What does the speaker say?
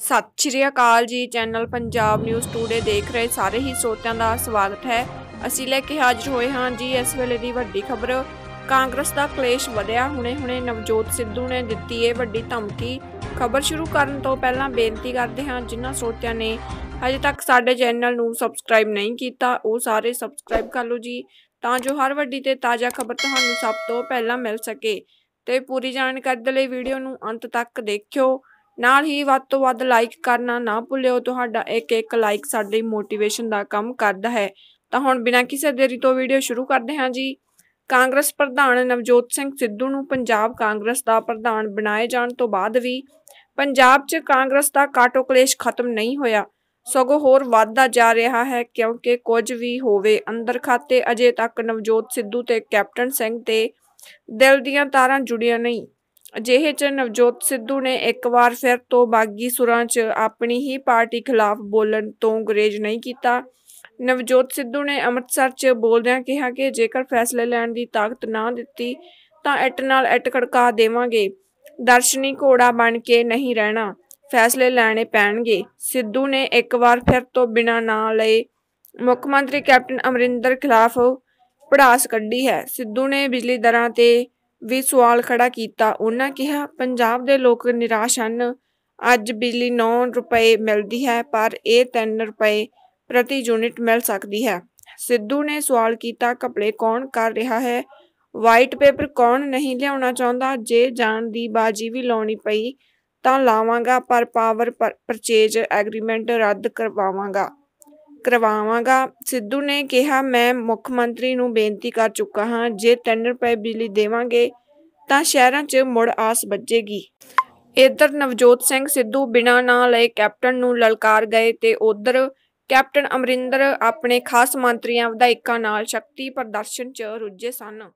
ਸਤਿ ਸ਼੍ਰੀ ਅਕਾਲ ਜੀ channel Punjab news today ਦੇਖ ਰਹੇ ਸਾਰੇ ਹੀ ਸੋਤਿਆਂ ਦਾ ਸਵਾਗਤ ਹੈ ਅਸੀਂ ਲੈ ਕੇ ਹਾਜ਼ਰ ਹੋਏ ਹਾਂ ਜੀ ਇਸ ਵੇਲੇ ਦੀ ਵੱਡੀ ਖਬਰ ਕਾਂਗਰਸ ਦਾ ਕਲੇਸ਼ ਵਧਿਆ ਹੁਣੇ-ਹੁਣੇ ਨਵਜੋਤ ਸਿੱਧੂ ਨੇ ਦਿੱਤੀ ਇਹ ਵੱਡੀ ਧਮਕੀ ਖਬਰ ਸ਼ੁਰੂ ਕਰਨ ਤੋਂ ਪਹਿਲਾਂ ਬੇਨਤੀ ਕਰਦੇ ਹਾਂ ਜਿਨ੍ਹਾਂ ਸੋਤਿਆਂ ਨੇ ਹਜੇ ਤੱਕ ਸਾਡੇ ਚੈਨਲ ਨੂੰ ਸਬਸਕ੍ਰਾਈਬ ਨਹੀਂ ਕੀਤਾ ਉਹ ਸਾਰੇ ਸਬਸਕ੍ਰਾਈਬ ਕਰ ਲਓ ਜੀ ਤਾਂ ਜੋ ਹਰ ਵੱਡੀ ਤੇ ਤਾਜ਼ਾ ਖਬਰ ਤੁਹਾਨੂੰ ਸਭ ਤੋਂ ਪਹਿਲਾਂ ਮਿਲ ਸਕੇ ਤੇ ਪੂਰੀ ਜਾਣਕਾਰੀ ਦੇ ਲਈ ਵੀਡੀਓ ਨੂੰ ਅੰਤ ਤੱਕ ਦੇਖਿਓ ਨਾਲ ਹੀ ਵੱਧ ਤੋਂ ਵੱਧ ਲਾਈਕ ਕਰਨਾ ਨਾ ਭੁੱਲਿਓ ਤੁਹਾਡਾ ਇੱਕ ਇੱਕ ਲਾਈਕ ਸਾਡੇ ਮੋਟੀਵੇਸ਼ਨ ਦਾ ਕੰਮ ਕਰਦਾ ਹੈ ਤਾਂ ਹੁਣ ਬਿਨਾਂ ਕਿਸੇ ਦੇਰੀ ਤੋਂ ਵੀਡੀਓ ਸ਼ੁਰੂ ਕਰਦੇ ਹਾਂ ਜੀ ਕਾਂਗਰਸ ਪ੍ਰਧਾਨ ਨਵਜੋਤ ਸਿੰਘ ਸਿੱਧੂ ਨੂੰ ਪੰਜਾਬ ਕਾਂਗਰਸ ਦਾ ਪ੍ਰਧਾਨ ਬਣਾਏ ਜਾਣ ਤੋਂ ਬਾਅਦ ਵੀ ਪੰਜਾਬ 'ਚ ਕਾਂਗਰਸ ਦਾ ਕਾਟੋ ਕਲੇਸ਼ ਖਤਮ ਨਹੀਂ ਹੋਇਆ ਸਗੋਂ ਹੋਰ ਵਧਦਾ ਜਾ ਰਿਹਾ ਹੈ ਕਿਉਂਕਿ ਕੁਝ ਵੀ ਹੋਵੇ ਅੰਦਰ ਖਾਤੇ ਅਜੇ ਤੱਕ ਨਵਜੋਤ ਸਿੱਧੂ ਤੇ ਕੈਪਟਨ ਸਿੰਘ ਤੇ ਦਿਲ ਦੀਆਂ ਤਾਰਾਂ ਜੁੜੀਆਂ ਨਹੀਂ ਅਜਿਹੇ 'ਚ ਨਵਜੋਤ ਸਿੱਧੂ ਨੇ ਇੱਕ ਵਾਰ ਫਿਰ ਤੋਂ ਬਾਗੀ ਸੁਰਾਂ 'ਚ ਆਪਣੀ ਹੀ ਪਾਰਟੀ ਖਿਲਾਫ ਬੋਲਣ ਤੋਂ ਗੁਰੇਜ਼ ਨਹੀਂ ਕੀਤਾ ਨਵਜੋਤ ਸਿੱਧੂ ਨੇ ਅੰਮ੍ਰਿਤਸਰ 'ਚ ਬੋਲਦਿਆਂ ਕਿਹਾ ਕਿ ਜੇਕਰ ਫੈਸਲੇ ਲੈਣ ਦੀ ਤਾਕਤ ਨਾ ਦਿੱਤੀ ਤਾਂ ਐਟ ਨਾਲ ਐਟ ਖੜਕਾ ਦੇਵਾਂਗੇ ਦਰਸ਼ਨੀ ਘੋੜਾ ਬਣ ਕੇ ਨਹੀਂ ਰਹਿਣਾ ਫੈਸਲੇ ਲੈਣੇ ਪੈਣਗੇ ਸਿੱਧੂ ਨੇ ਇੱਕ ਵਾਰ ਫਿਰ ਤੋਂ ਬਿਨਾਂ ਨਾਂ ਲਏ ਮੁੱਖ ਮੰਤਰੀ ਕੈਪਟਨ ਅਮਰਿੰਦਰ ਖਿਲਾਫ ਪੜਾਸ ਕੱਢੀ ਹੈ ਸਿੱਧੂ ਨੇ ਬਿਜਲੀ ਦਰਾਂ ਤੇ ਵੀ ਸਵਾਲ ਖੜਾ ਕੀਤਾ ਉਹਨਾਂ ਕਿਹਾ ਪੰਜਾਬ ਦੇ ਲੋਕ ਨਿਰਾਸ਼ ਹਨ ਅੱਜ ਬਿਜਲੀ 9 ਰੁਪਏ ਮਿਲਦੀ ਹੈ ਪਰ ਇਹ 3 ਰੁਪਏ ਪ੍ਰਤੀ ਯੂਨਿਟ ਮਿਲ ਸਕਦੀ ਹੈ ਸਿੱਧੂ ਨੇ ਸਵਾਲ ਕੀਤਾ ਕਪੜੇ ਕੌਣ ਕਰ ਰਿਹਾ ਹੈ ਵਾਈਟ ਪੇਪਰ ਕੌਣ ਨਹੀਂ ਲਿਆਉਣਾ ਚਾਹੁੰਦਾ ਜੇ ਜਾਣ ਦੀ ਬਾਜੀ ਵੀ ਲਾਉਣੀ ਪਈ ਤਾਂ ਲਾਵਾਂਗਾ ਪਰ ਪਾਵਰ ਪਰਚੇਜ ਐਗਰੀਮੈਂਟ ਰੱਦ ਕਰਵਾਵਾਂਗਾ ਕਰਵਾਵਾਂਗਾ ਸਿੱਧੂ ਨੇ ਕਿਹਾ ਮੈਂ ਮੁੱਖ ਮੰਤਰੀ ਨੂੰ ਬੇਨਤੀ ਕਰ ਚੁੱਕਾ ਹਾਂ ਜੇ 3 ਰੁਪਏ ਬਿਜਲੀ ਦੇਵਾਂਗੇ ਤਾਂ ਸ਼ਹਿਰਾਂ 'ਚ ਮੁੜ ਆਸ ਬੱਜੇਗੀ ਇਧਰ ਨਵਜੋਤ ਸਿੰਘ ਸਿੱਧੂ ਬਿਨਾਂ ਨਾਂ ਲਏ ਕੈਪਟਨ ਨੂੰ ਲਲਕਾਰ ਗਏ ਤੇ ਉਧਰ ਕੈਪਟਨ ਅਮਰਿੰਦਰ ਆਪਣੇ ਖਾਸ ਮੰਤਰੀਆਂ ਵਿਧਾਇਕਾਂ ਨਾਲ ਸ਼ਕਤੀ ਪ੍ਰਦਰਸ਼ਨ 'ਚ ਰੁੱਝੇ ਸਨ